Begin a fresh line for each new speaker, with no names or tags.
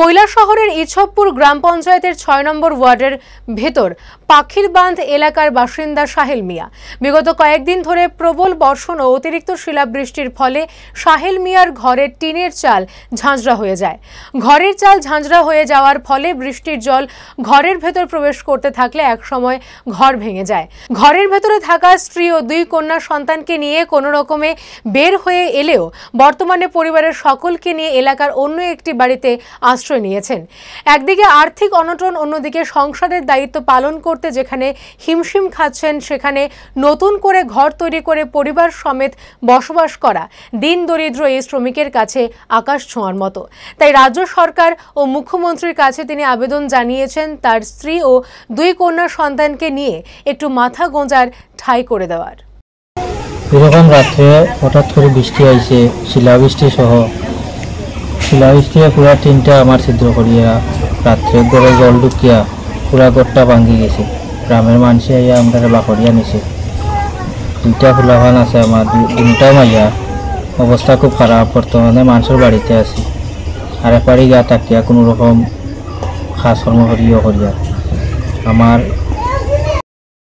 কৈলা শহরের ইছবপুর গ্রাম পঞ্চায়েতের ছয় নম্বর ওয়ার্ডের ভেতর পাখির বাঁধ এলাকার বাসিন্দা সাহেল মিয়া বিগত কয়েকদিন ধরে প্রবল বর্ষণ ও অতিরিক্ত শিলাবৃষ্টির ফলে সাহেল মিয়ার ঘরের টিনের চাল ঝাঁঝরা হয়ে যায় ঘরের চাল ঝাঁঝরা হয়ে যাওয়ার ফলে বৃষ্টির জল ঘরের ভেতর প্রবেশ করতে থাকলে একসময় ঘর ভেঙে যায় ঘরের ভেতরে থাকা স্ত্রী ও দুই কন্যা সন্তানকে নিয়ে কোনো রকমে বের হয়ে এলেও বর্তমানে পরিবারের সকলকে নিয়ে এলাকার অন্য একটি বাড়িতে আশ্রয় আশ্রয় নিয়েছেন একদিকে আর্থিক অনটন অন্যদিকে সংসারের দায়িত্ব পালন করতে যেখানে হিমশিম খাচ্ছেন সেখানে নতুন করে ঘর তৈরি করে পরিবার সমেত বসবাস করা দিন দরিদ্র এই শ্রমিকের কাছে আকাশ ছোঁয়ার মতো তাই রাজ্য সরকার ও মুখ্যমন্ত্রীর কাছে তিনি আবেদন জানিয়েছেন তার স্ত্রী ও দুই কন্যা সন্তানকে নিয়ে একটু মাথা গোঁজার ঠাই করে দেওয়ার
এরকম রাত্রে হঠাৎ করে বৃষ্টি আইছে শিলাবৃষ্টি সহ শিলা উঠিয়া পুরা তিনটা আমার ছিদ্র করিয়া রাত্রে গড়ে জল ঢুকিয়া পুরা ঘরটা ভাঙি গেছে গ্রামের মানুষে আইয়া আমরা বাকরিয়া নিছে দুইটা ফুলাফান আছে আমার দুটাও মাইয়া অবস্থা খুব খারাপ বর্তমানে মানুষের বাড়িতে আছে আর এপারি গা তাকিয়া কোনো রকম খাস কর্ম করিয়া করিয়া আমার